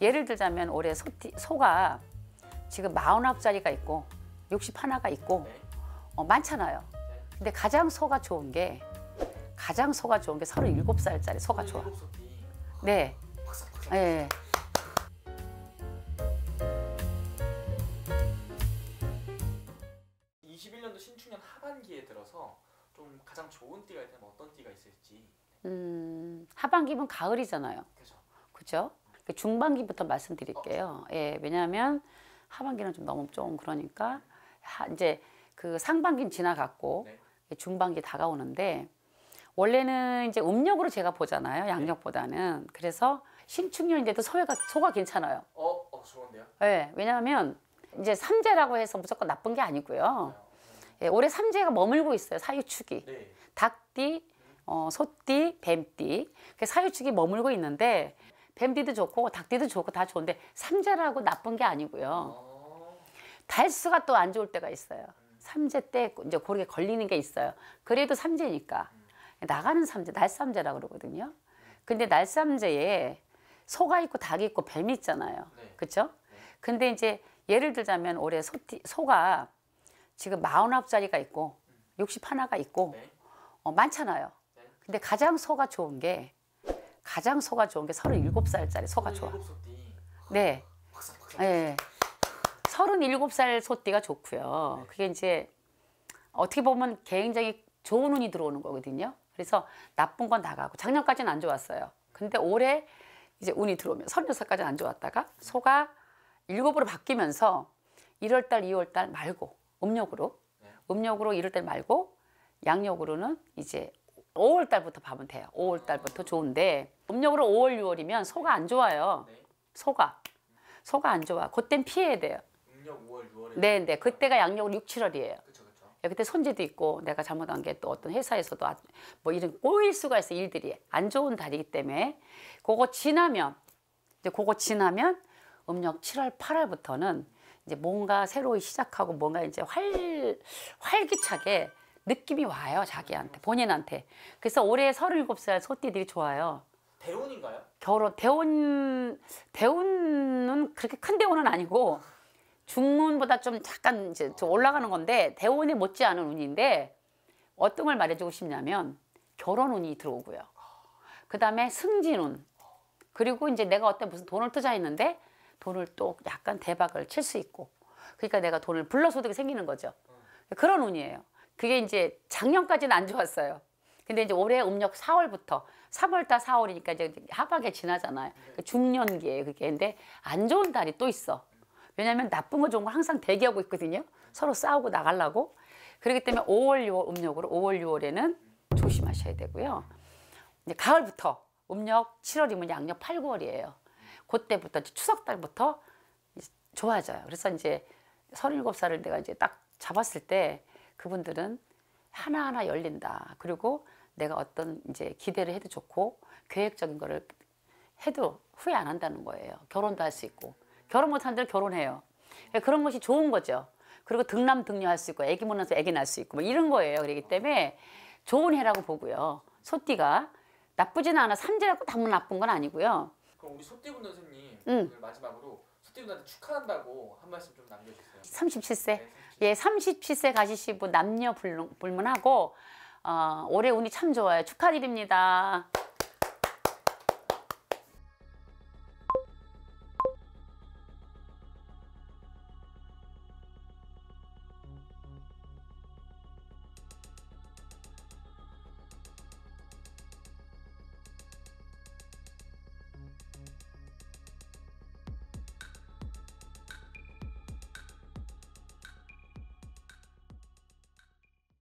예를 들자면 올해 소 소가 지금 49짜리가 있고 61가 있고 어, 많잖아요. 근데 가장 소가 좋은 게 가장 소가 좋은 게 37살짜리 소가 좋아. 네. 예. 네. 하반기에 들어서 좀 가장 좋은 띠가 있다면 어떤 띠가 있을지. 음, 하반기면 가을이잖아요. 그죠. 그죠? 그 중반기부터 말씀드릴게요. 예, 왜냐하면 하반기는 좀 너무 좀 그러니까 하, 이제 그 상반기는 지나갔고 네. 중반기 다가오는데 원래는 이제 음력으로 제가 보잖아요. 네. 양력보다는. 그래서 신축년인데도 소가 소가 괜찮아요. 어, 어 좋은데요? 예, 왜냐하면 이제 삼재라고 해서 무조건 나쁜 게 아니고요. 음. 예, 올해 삼재가 머물고 있어요. 사유축이. 네. 닭띠, 어, 소띠, 뱀띠. 그 사유축이 머물고 있는데 뱀띠도 좋고 닭띠도 좋고 다 좋은데 삼재라고 나쁜 게 아니고요. 달수가 또 안 좋을 때가 있어요. 삼재 때 이제 고르게 걸리는 게 있어요. 그래도 삼재니까 나가는 삼재, 날삼재라 그러거든요. 근데 날삼재에 소가 있고 닭이 있고 뱀이 있잖아요. 그렇죠? 근데 이제 예를 들자면 올해 소 소가 지금 4 9자리가 있고 60 음. 하나가 있고 네. 어, 많잖아요. 근데 가장 소가 좋은 게 가장 소가 좋은 게 37살짜리 소가 좋아. 네. 예. 네. 37살 소띠가 좋고요. 그게 이제 어떻게 보면 굉장히 좋은 운이 들어오는 거거든요. 그래서 나쁜 건 나가고 작년까지는 안 좋았어요. 근데 올해 이제 운이 들어오면 36살까지는 안 좋았다가 소가 7으로 바뀌면서 1월달, 2월달 말고 음력으로 네. 음력으로 1월달 말고 양력으로는 이제 5월 달부터 봐면 돼요. 5월 아. 달부터 좋은데 음력으로 5월, 6월이면 소가 안 좋아요. 네. 소가. 소가 안 좋아. 그땐 피해야 돼요. 음력 5월, 6월에. 네, 네. 그때가 양력으로 6, 7월이에요. 그쵸, 그 그때 손재도 있고 내가 잘못한 게 또 어떤 회사에서도 뭐 이런 꼬일 수가 있어 일들이 안 좋은 달이기 때문에 그거 지나면 이제 그거 지나면 음력 7월, 8월부터는 이제 뭔가 새로 시작하고 뭔가 이제 활 활기차게 느낌이 와요 자기한테 본인한테 그래서 올해 37살 소띠들이 좋아요 대운인가요 결혼 대운대운은 그렇게 큰대운은 아니고 중문보다 좀 잠깐 이제 좀 올라가는 건데 대운에 못지않은 운인데 어떤 걸 말해주고 싶냐면 결혼 운이 들어오고요 그 다음에 승진운 그리고 이제 내가 어떤 무슨 돈을 투자했는데 돈을 또 약간 대박을 칠 수 있고 그러니까 내가 돈을 불러소득이 생기는 거죠 그런 운이에요 그게 이제 작년까지는 안 좋았어요. 근데 이제 올해 음력 4월부터 3월달 4월이니까 이제 하박에 지나잖아요. 그러니까 중년기에 그게 근데 안 좋은 달이 또 있어. 왜냐하면 나쁜 거 좋은 거 항상 대기하고 있거든요. 서로 싸우고 나가려고. 그렇기 때문에 5월 6월 음력으로 5월 6월에는 조심하셔야 되고요. 이제 가을부터 음력 7월이면 양력 8, 9월이에요. 그때부터 추석 달부터 좋아져요. 그래서 이제 37살을 내가 이제 딱 잡았을 때 그분들은 하나하나 열린다. 그리고 내가 어떤 이제 기대를 해도 좋고 계획적인 거를 해도 후회 안 한다는 거예요. 결혼도 할 수 있고 결혼 못한 데는 결혼해요. 그러니까 그런 것이 좋은 거죠. 그리고 등남 등녀할 수 있고 애기 못 낳아서 애기 낳을 수 있고 뭐 이런 거예요. 그렇기 때문에 좋은 해라고 보고요. 소띠가 나쁘지 않아. 삼재라고 다문 나쁜 건 아니고요. 그럼 우리 소띠분 선생님 응. 오늘 마지막으로 소띠분한테 축하한다고 한 말씀 좀 남겨주세요. 37세. 네. 예, 37세 가시시고 남녀 불문하고 어, 올해 운이 참 좋아요. 축하드립니다.